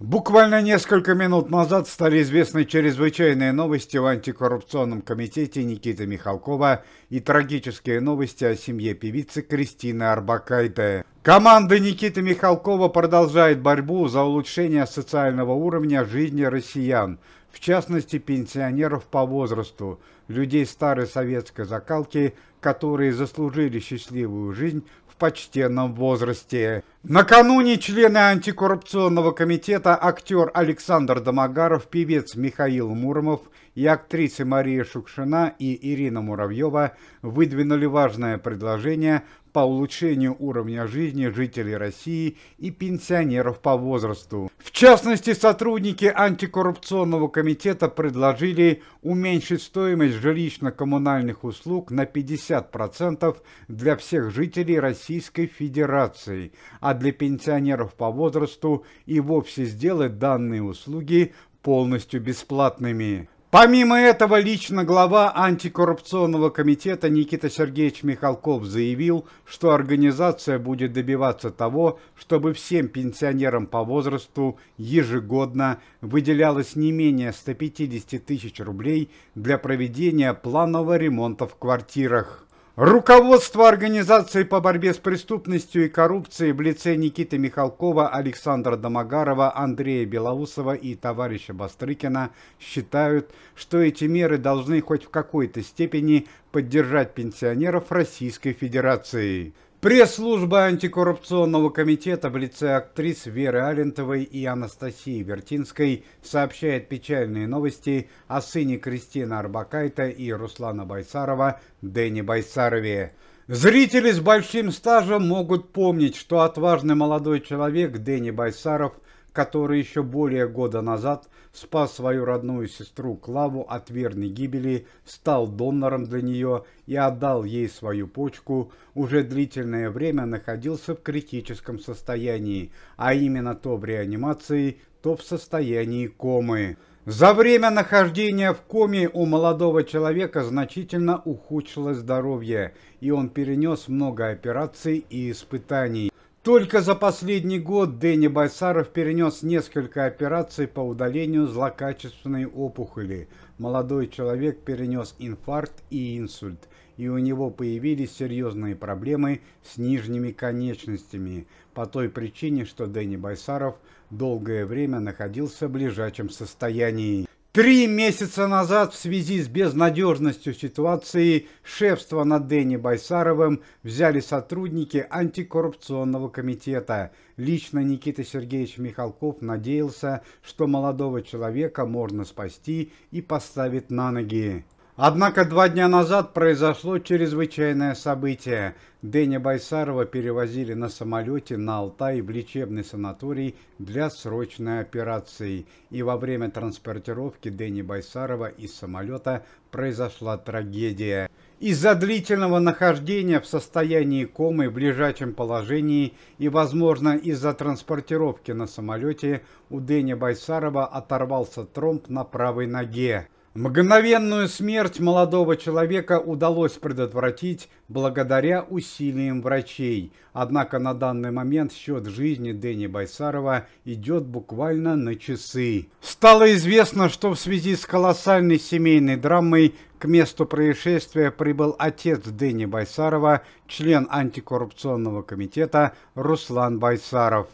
Буквально несколько минут назад стали известны чрезвычайные новости в антикоррупционном комитете Никиты Михалкова и трагические новости о семье певицы Кристины Арбакайте. Команда Никиты Михалкова продолжает борьбу за улучшение социального уровня жизни россиян, в частности пенсионеров по возрасту, людей старой советской закалки, которые заслужили счастливую жизнь почтенном возрасте. Накануне члены антикоррупционного комитета актер Александр Домогаров, певец Михаил Муромов и актрисы Мария Шукшина и Ирина Муравьева выдвинули важное предложение по улучшению уровня жизни жителей России и пенсионеров по возрасту. В частности, сотрудники антикоррупционного комитета предложили уменьшить стоимость жилищно-коммунальных услуг на 50% для всех жителей Российской Федерации, а для пенсионеров по возрасту и вовсе сделать данные услуги полностью бесплатными. Помимо этого, лично глава антикоррупционного комитета Никита Сергеевич Михалков заявил, что организация будет добиваться того, чтобы всем пенсионерам по возрасту ежегодно выделялось не менее 150 тысяч рублей для проведения планового ремонта в квартирах. Руководство Организации по борьбе с преступностью и коррупцией в лице Никиты Михалкова, Александра Домогарова, Андрея Белоусова и товарища Бастрыкина считают, что эти меры должны хоть в какой-то степени поддержать пенсионеров Российской Федерации. Пресс-служба антикоррупционного комитета в лице актрис Веры Алентовой и Анастасии Вертинской сообщает печальные новости о сыне Кристины Арбакайта и Руслана Байсарова Дэне Байсарове. Зрители с большим стажем могут помнить, что отважный молодой человек Дэнни Байсаров – который еще более года назад спас свою родную сестру Клаву от верной гибели, стал донором для нее и отдал ей свою почку, уже длительное время находился в критическом состоянии, а именно то в реанимации, то в состоянии комы. За время нахождения в коме у молодого человека значительно ухудшилось здоровье, и он перенес много операций и испытаний. Только за последний год Дэнни Байсаров перенес несколько операций по удалению злокачественной опухоли. Молодой человек перенес инфаркт и инсульт, и у него появились серьезные проблемы с нижними конечностями, по той причине, что Дэнни Байсаров долгое время находился в ближайшем состоянии. Три месяца назад в связи с безнадежностью ситуации шефство над Дэнни Байсаровым взяли сотрудники антикоррупционного комитета. Лично Никита Сергеевич Михалков надеялся, что молодого человека можно спасти и поставить на ноги. Однако два дня назад произошло чрезвычайное событие. Дэня Байсарова перевозили на самолете на Алтай в лечебный санаторий для срочной операции. И во время транспортировки Дэни Байсарова из самолета произошла трагедия. Из-за длительного нахождения в состоянии комы в лежачем положении и, возможно, из-за транспортировки на самолете у Дэни Байсарова оторвался тромб на правой ноге. Мгновенную смерть молодого человека удалось предотвратить благодаря усилиям врачей, однако на данный момент счет жизни Дэни Байсарова идет буквально на часы. Стало известно, что в связи с колоссальной семейной драмой к месту происшествия прибыл отец Дэни Байсарова, член антикоррупционного комитета Руслан Байсаров.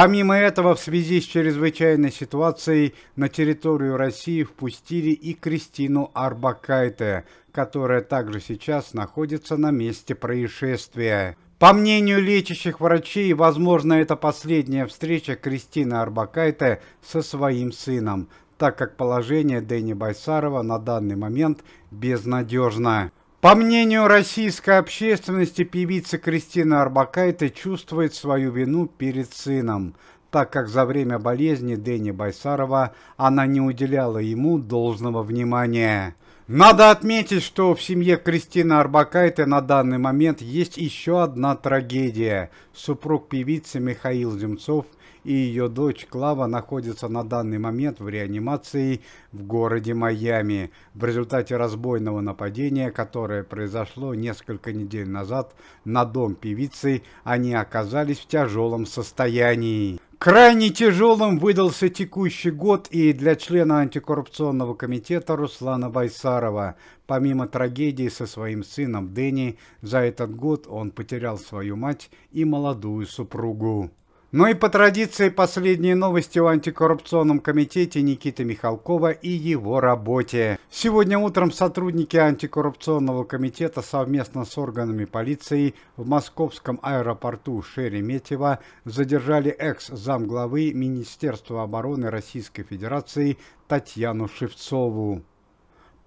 Помимо этого, в связи с чрезвычайной ситуацией на территорию России впустили и Кристину Арбакайте, которая также сейчас находится на месте происшествия. По мнению лечащих врачей, возможно, это последняя встреча Кристины Арбакайте со своим сыном, так как положение Дэни Байсарова на данный момент безнадежно. По мнению российской общественности, певица Кристина Арбакайте чувствует свою вину перед сыном, так как за время болезни Дэни Байсарова она не уделяла ему должного внимания – надо отметить, что в семье Кристины Арбакайте на данный момент есть еще одна трагедия. Супруг певицы Михаил Земцов и ее дочь Клава находятся на данный момент в реанимации в городе Майами в результате разбойного нападения, которое произошло несколько недель назад на дом певицы, они оказались в тяжелом состоянии. Крайне тяжелым выдался текущий год и для члена антикоррупционного комитета Руслана Байсарова. Помимо трагедии со своим сыном Дэнни, за этот год он потерял свою мать и молодую супругу. Ну и по традиции последние новости в антикоррупционном комитете Никиты Михалкова и его работе. Сегодня утром сотрудники антикоррупционного комитета совместно с органами полиции в московском аэропорту Шереметьево задержали экс-замглавы Министерства обороны Российской Федерации Татьяну Шевцову.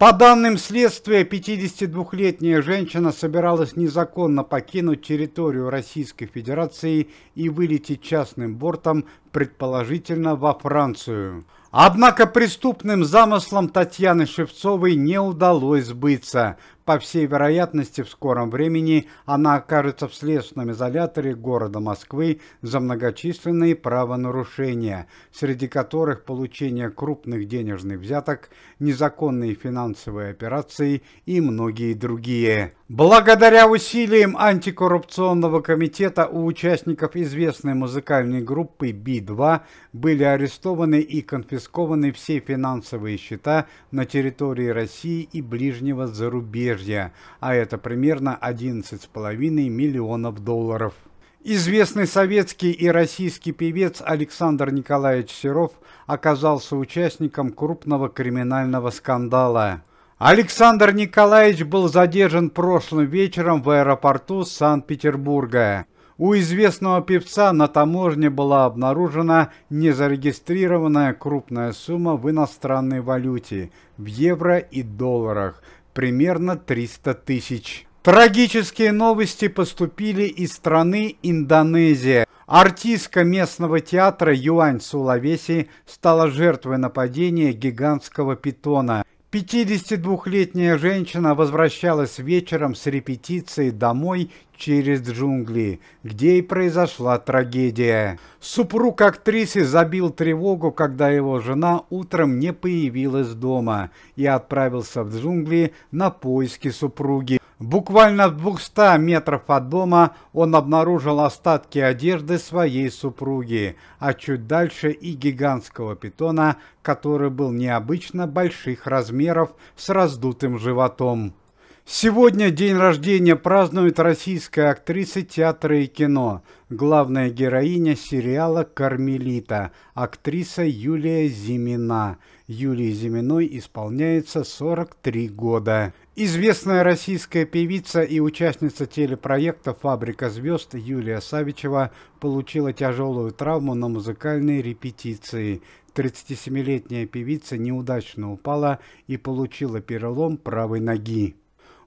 По данным следствия, 52-летняя женщина собиралась незаконно покинуть территорию Российской Федерации и вылететь частным бортом предположительно во Францию. Однако преступным замыслом Татьяны Шевцовой не удалось сбыться. По всей вероятности, в скором времени она окажется в следственном изоляторе города Москвы за многочисленные правонарушения, среди которых получение крупных денежных взяток, незаконные финансовые операции и многие другие. Благодаря усилиям антикоррупционного комитета у участников известной музыкальной группы Би-2 были арестованы и конфискованы все финансовые счета на территории России и ближнего зарубежья, а это примерно 11,5 миллионов долларов. Известный советский и российский певец Александр Николаевич Серов оказался участником крупного криминального скандала. Александр Николаевич был задержан прошлым вечером в аэропорту Санкт-Петербурга. У известного певца на таможне была обнаружена незарегистрированная крупная сумма в иностранной валюте в евро и долларах, примерно 300 тысяч. Трагические новости поступили из страны Индонезия. Артистка местного театра Юань Сулавеси стала жертвой нападения гигантского питона – 52-летняя женщина возвращалась вечером с репетицией домой через джунгли, где и произошла трагедия. Супруг актрисы забил тревогу, когда его жена утром не появилась дома и отправился в джунгли на поиски супруги. Буквально в 200 метров от дома он обнаружил остатки одежды своей супруги, а чуть дальше и гигантского питона, который был необычно больших размеров с раздутым животом. Сегодня день рождения празднует российская актриса театра и кино, главная героиня сериала «Кармелита», актриса Юлия Зимина. Юлии Зиминой исполняется 43 года. Известная российская певица и участница телепроекта «Фабрика звезд» Юлия Савичева получила тяжелую травму на музыкальной репетиции. 37-летняя певица неудачно упала и получила перелом правой ноги.